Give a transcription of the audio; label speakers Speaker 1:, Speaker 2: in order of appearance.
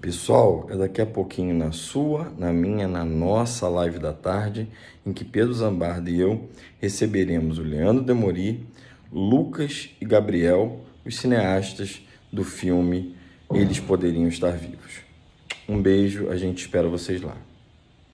Speaker 1: Pessoal, é daqui a pouquinho na sua, na minha, na nossa live da tarde, em que Pedro Zambardo e eu receberemos o Leandro Demori, Lucas e Gabriel, os cineastas do filme Eles Poderiam Estar Vivos. Um beijo, a gente espera vocês lá.